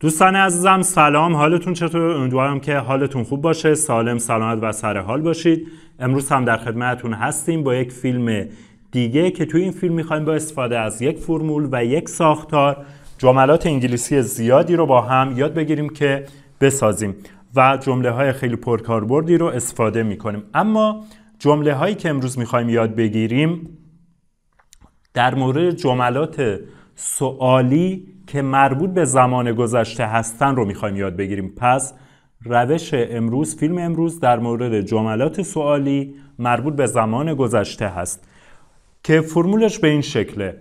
دوستان عزیزم سلام حالتون چطور امیدوارم که حالتون خوب باشه سالم سلامت و سر حال باشید امروز هم در خدمتتون هستیم با یک فیلم دیگه که توی این فیلم میخوایم با استفاده از یک فرمول و یک ساختار جملات انگلیسی زیادی رو با هم یاد بگیریم که بسازیم و جمله های خیلی پرکاربردی رو استفاده میکنیم اما جمله هایی که امروز میخوایم یاد بگیریم در مورد جملات سوالی که مربوط به زمان گذشته هستن رو میخوایم یاد بگیریم پس روش امروز فیلم امروز در مورد جملات سوالی مربوط به زمان گذشته هست که فرمولش به این شکله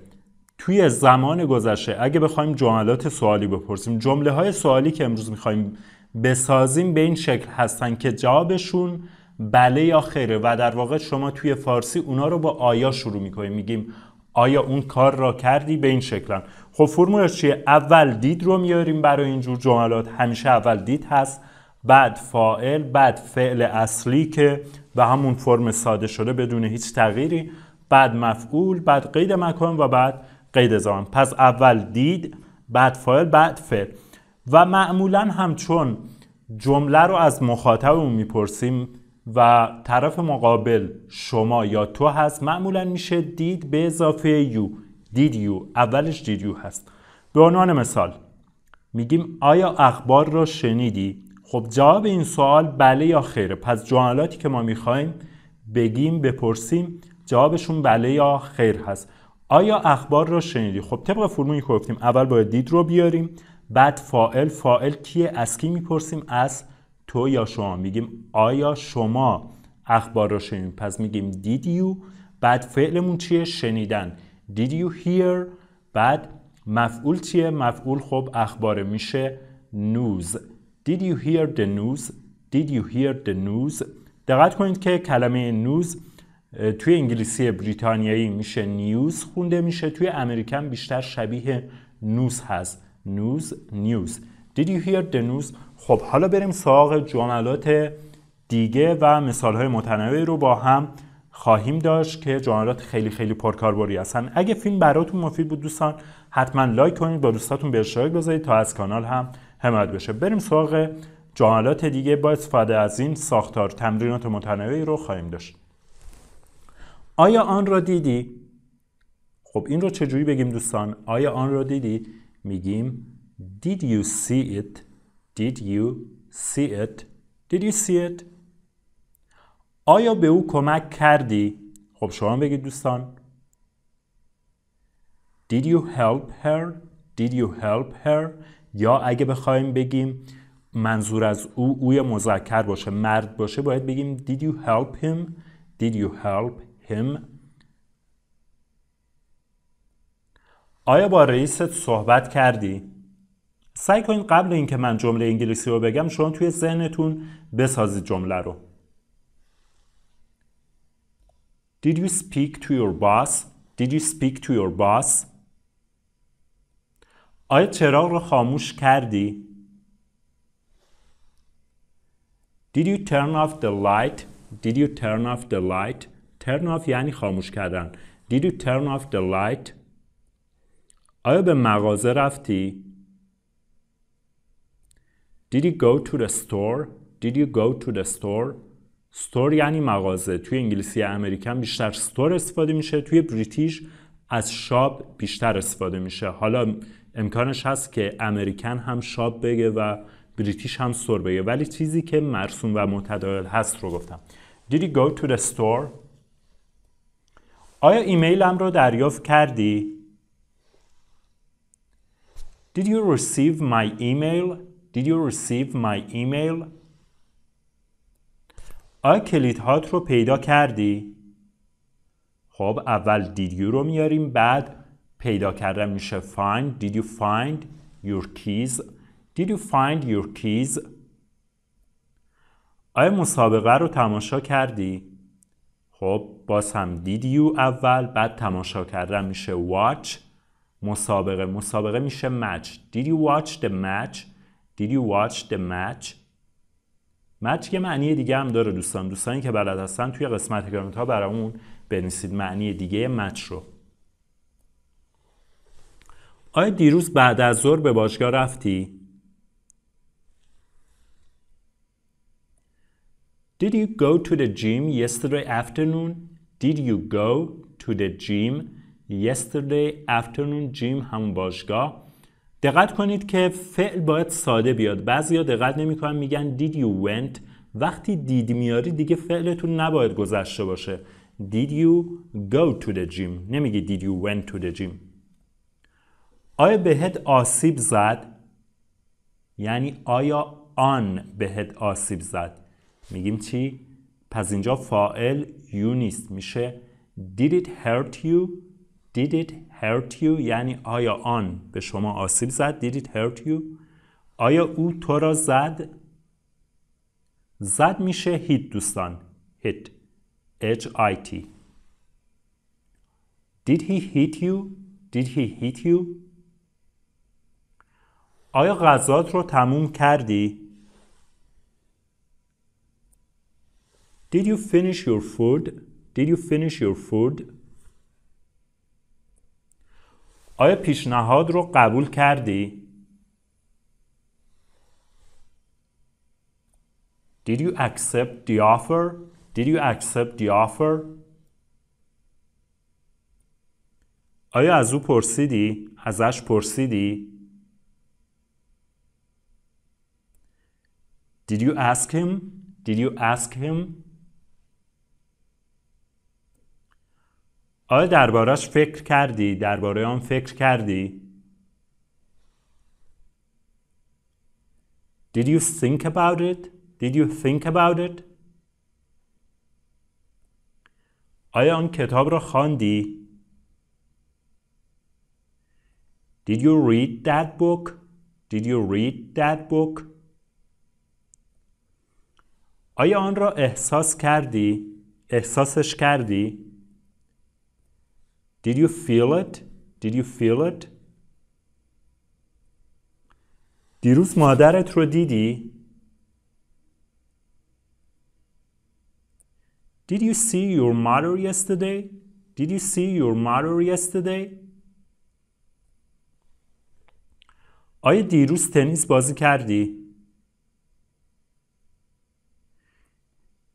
توی زمان گذشته اگه بخوایم جملات سوالی بپرسیم جمله های سوالی که امروز میخوایم بسازیم به این شکل هستن که جوابشون بله یا خیره و در واقع شما توی فارسی اونا رو با آیا شروع میکنیم میگیم آیا اون کار را کردی به این شکلان خب فرمولش چیه اول دید رو میاریم برای اینجور جملات همیشه اول دید هست بعد فائل، بعد فعل اصلی که به همون فرم ساده شده بدون هیچ تغییری بعد مفعول بعد قید مکان و بعد قید زمان پس اول دید بعد فاعل بعد فعل و معمولا همچون جمله رو از مخاطبمون میپرسیم و طرف مقابل شما یا تو هست معمولا میشه دید به اضافه یو دید یو اولش دید یو هست به عنوان مثال میگیم آیا اخبار را شنیدی؟ خب جواب این سوال بله یا خیره پس جملاتی که ما میخوایم بگیم بپرسیم جوابشون بله یا خیر هست آیا اخبار را شنیدی؟ خب طبق فرمولی که گفتیم اول باید دید رو بیاریم بعد فائل فائل کیه از کی میپرسیم از تو یا شما میگیم آیا شما اخبار رو شنید پس میگیم did you بعد فعلمون چیه شنیدن did you hear بعد مفعول چیه مفعول خب اخبار میشه news did you hear the news did you hear the news دقت کنید که کلمه news توی انگلیسی بریتانیایی میشه نیوز خونده میشه توی امریکن بیشتر شبیه نوز هست نوز نیوز did you hear the news خب حالا بریم سراغ جملات دیگه و مثال های متنوعی رو با هم خواهیم داشت که جملات خیلی خیلی پرکاربری هستن اگه فیلم براتون مفید بود دوستان حتما لایک کنید با دوستاتون به اشتراک بذارید تا از کانال هم حمایت بشه بریم سراغ جملات دیگه با استفاده از این ساختار تمرینات متنوعی رو خواهیم داشت آیا آن را دیدی خب این رو چجوری بگیم دوستان آیا آن را دیدی میگیم did you see it Did you see it? Did you see it? آیا به او کمک کردی؟ خب شما بگید دوستان Did you help her? Did you help her? یا اگه بخوایم بگیم منظور از او اوی مذکر باشه مرد باشه باید بگیم Did you help him? Did you help him? آیا با رئیست صحبت کردی؟ سعی کنید قبل اینکه من جمله انگلیسی رو بگم شما توی ذهنتون بسازید جمله رو Did you speak to your boss? Did you speak to your boss? آیا چراغ رو خاموش کردی؟ Did you turn off the light? Did you turn off the light? Turn off یعنی خاموش کردن. Did you turn off the light? آیا به مغازه رفتی؟ Did you go to the store? Did you go to the store? store یعنی مغازه توی انگلیسی امریکن بیشتر store استفاده میشه توی بریتیش از شاب بیشتر استفاده میشه حالا امکانش هست که امریکن هم شاب بگه و بریتیش هم store بگه ولی چیزی که مرسوم و متداول هست رو گفتم Did you go to the store? آیا ایمیل هم رو دریافت کردی؟ Did you receive my email? Did you receive my email? آیا کلید هات رو پیدا کردی؟ خب اول did you رو میاریم بعد پیدا کردن میشه find did you find your keys did you find your keys آیا مسابقه رو تماشا کردی؟ خب باز هم did you اول بعد تماشا کردن میشه watch مسابقه مسابقه میشه match did you watch the match Did you watch the match? مچ یه معنی دیگه هم داره دوستان دوستانی که بلد هستن توی قسمت گرامت ها برامون بنویسید معنی دیگه مچ رو آیا دیروز بعد از ظهر به باشگاه رفتی؟ Did you go to the gym yesterday afternoon? Did you go to the gym yesterday afternoon? gym همون باشگاه دقت کنید که فعل باید ساده بیاد بعضیا دقت نمیکنن میگن did you went وقتی دید میاری دیگه فعلتون نباید گذشته باشه did you go to the gym نمیگی did you went to the gym آیا بهت آسیب زد یعنی آیا آن بهت آسیب زد میگیم چی پس اینجا فاعل یو نیست میشه did it hurt you did it hurt you یعنی آیا آن به شما آسیب زد did it hurt you آیا او تو را زد زد میشه hit دوستان hit h i t did he hit you did he hit you آیا غذات رو تموم کردی did you finish your food did you finish your food آیا پیشنهاد رو قبول کردی؟ Did you accept the offer? Did you accept the offer? آیا از او پرسیدی؟ ازش پرسیدی؟ Did you ask him? Did you ask him? آیا دربارهش فکر کردی؟ درباره آن فکر کردی؟ Did you think about it? Did you think about it? آیا آن کتاب را خواندی؟ Did you read that book? Did you read that book? آیا آن را احساس کردی؟ احساسش کردی؟ Did you feel it? Did you feel it? دیروز مادرت رو دیدی؟ Did you see your mother yesterday? Did you see your mother yesterday? آیا دیروز تنیس بازی کردی؟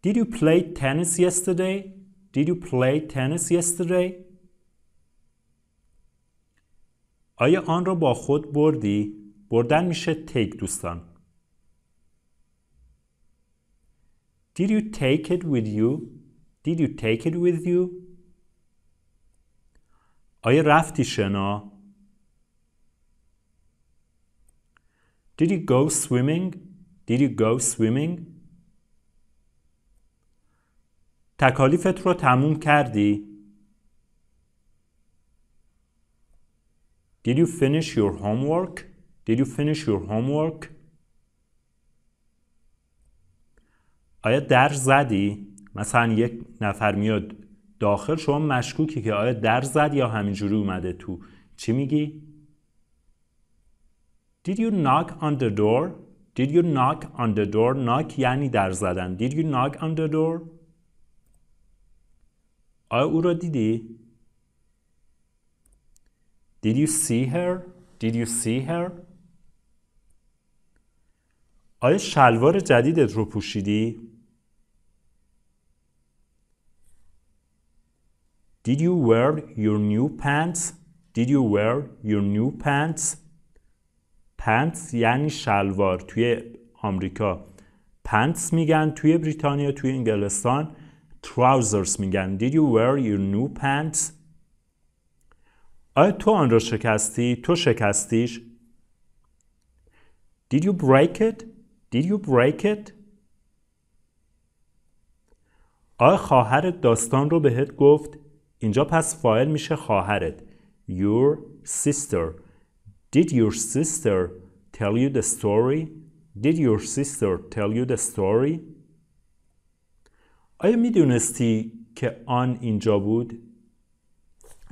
Did you play tennis yesterday? Did you play tennis yesterday? آیا آن را با خود بردی؟ بردن میشه take دوستان. Did you take it with you? Did you take it with you? آیا رفتی شنا؟ Did you go swimming? Did you go swimming? تکالیفت رو تموم کردی؟ Did you finish your homework? Did you finish your homework? آیا در زدی؟ مثلا یک نفر میاد داخل شما مشکوکی که آیا در زد یا همینجوری اومده تو چی میگی؟ Did you knock on the door? Did you knock on the door? Knock یعنی در زدن. Did you knock on the door? آیا او را دیدی؟ Did you see her? Did you see her? آیا شلوار جدیدت رو پوشیدی؟ Did you wear your new pants? Did you wear your new pants? pants یعنی شلوار توی آمریکا pants میگن توی بریتانیا توی انگلستان trousers میگن Did you wear your new pants? آیا تو آن را شکستی؟ تو شکستیش؟ Did you break it? Did you break it? آیا خواهرت داستان رو بهت گفت؟ اینجا پس فایل میشه خواهرت. Your sister. Did your sister tell you the story? Did your sister tell you the story? آیا میدونستی که آن اینجا بود؟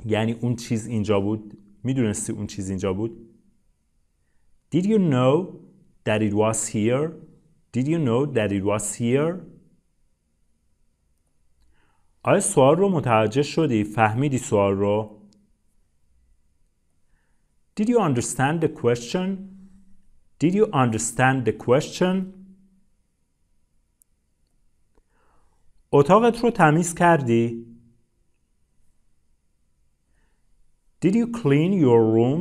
یعنی اون چیز اینجا بود میدونستی اون چیز اینجا بود Did you know that it was here? Did you know that it was here? آیا سوال رو متوجه شدی؟ فهمیدی سوال رو؟ Did you understand the question? Did you understand the question? اتاقت رو تمیز کردی؟ Did you clean your room?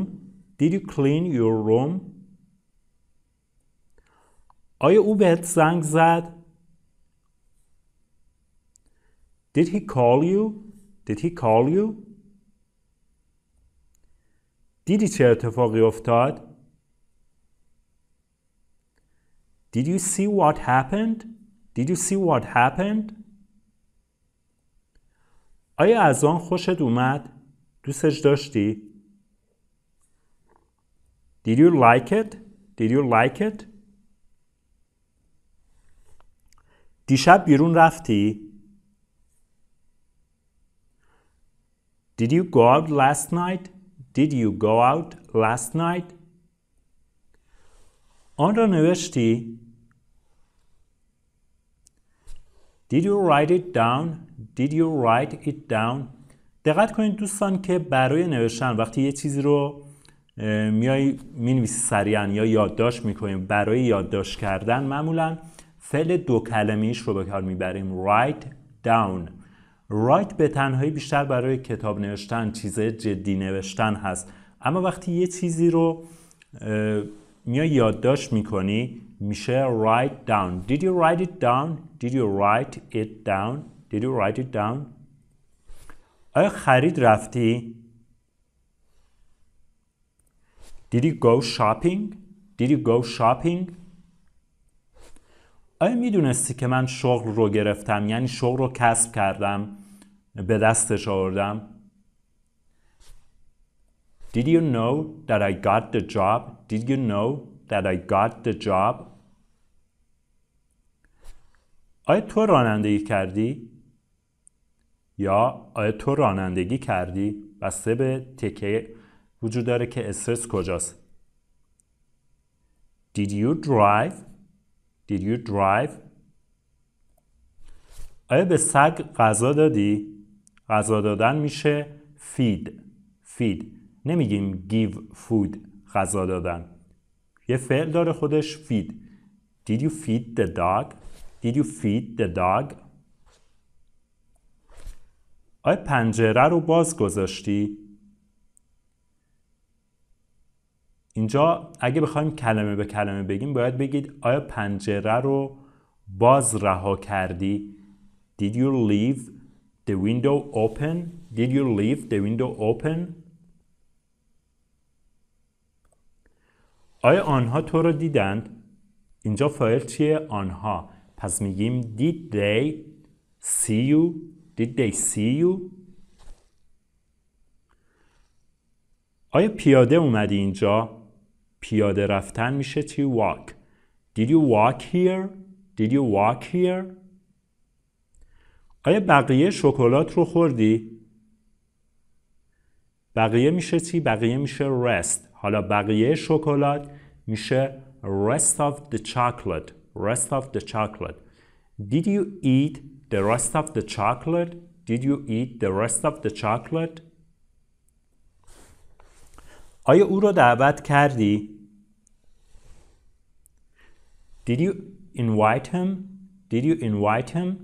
Did you clean your room? آیا او بهت زنگ زد؟ Did he call you? Did he call you? دیدی چه اتفاقی افتاد؟ Did you see what happened? Did you see what happened? آیا از آن خوشت اومد؟ دوستش داشتی؟ Did you like it? Did you like it? دیشب بیرون رفتی؟ Did you go out last night? Did you go out last night? آن را نوشتی؟ Did you write it down? Did you write it down? دقت کنید دوستان که برای نوشتن وقتی یه چیزی رو میای مینویسی سریعا یا یادداشت میکنیم برای یادداشت کردن معمولا فعل دو کلمیش رو به کار میبریم write down write به تنهایی بیشتر برای کتاب نوشتن چیز جدی نوشتن هست اما وقتی یه چیزی رو میای یادداشت میکنی میشه write down did you write it down did you write it down did you write it down آیا خرید رفتی؟ Did you go shopping? Did you go shopping? آیا میدونستی که من شغل رو گرفتم یعنی شغل رو کسب کردم به دستش آوردم Did you know that I got the job? Did you know that I got the job? آیا تو رانندگی کردی؟ یا آیا تو رانندگی کردی بسته به تکه وجود داره که استرس کجاست Did you drive? Did you drive? آیا به سگ غذا دادی؟ غذا دادن میشه feed feed نمیگیم give food غذا دادن یه فعل داره خودش feed Did you feed the dog? Did you feed the dog? آیا پنجره رو باز گذاشتی؟ اینجا اگه بخوایم کلمه به کلمه بگیم باید بگید آیا پنجره رو باز رها کردی؟ Did you leave the window open? Did you leave the window open? آیا آنها تو رو دیدند؟ اینجا فایل چیه؟ آنها پس میگیم Did they see you? Did they see you? آیا پیاده اومدی اینجا؟ پیاده رفتن میشه to walk. Did you walk here? Did you walk here? آیا بقیه شکلات رو خوردی؟ بقیه میشه چی؟ بقیه میشه rest. حالا بقیه شکلات میشه rest of the chocolate. Rest of the chocolate. Did you eat the rest of the chocolate? Did you eat the rest of the chocolate? آیا او را دعوت کردی؟ Did you invite him? Did you invite him?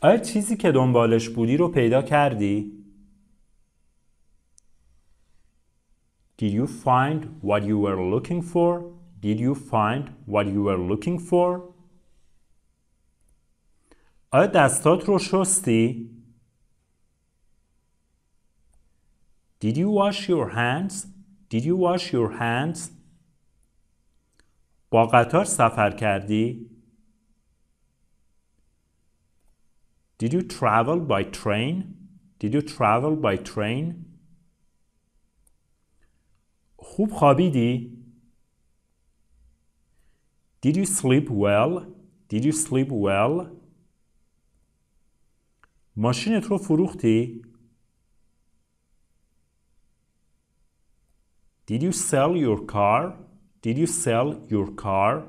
آیا چیزی که دنبالش بودی رو پیدا کردی؟ Did you find what you were looking for? Did you find what you were looking for? آیا دستات رو شستی؟ Did you wash your hands? Did you wash your hands? با قطار سفر کردی؟ Did you travel by train? Did you travel by train? خوب خوابیدی؟ Did you sleep well? Did you sleep well? ماشینت رو فروختی؟ Did you sell your car? Did you sell your car?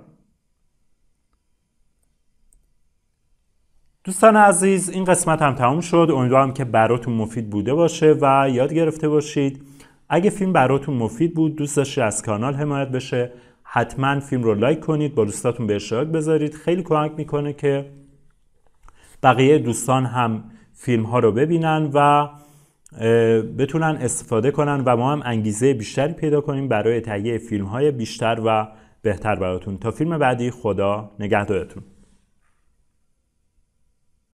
دوستان عزیز این قسمت هم تموم شد امیدوارم که براتون مفید بوده باشه و یاد گرفته باشید اگه فیلم براتون مفید بود دوست داشتید از کانال حمایت بشه حتما فیلم رو لایک کنید با دوستاتون به اشتراک بذارید خیلی کمک میکنه که بقیه دوستان هم فیلم ها رو ببینن و بتونن استفاده کنن و ما هم انگیزه بیشتری پیدا کنیم برای تهیه فیلم های بیشتر و بهتر براتون تا فیلم بعدی خدا نگهدارتون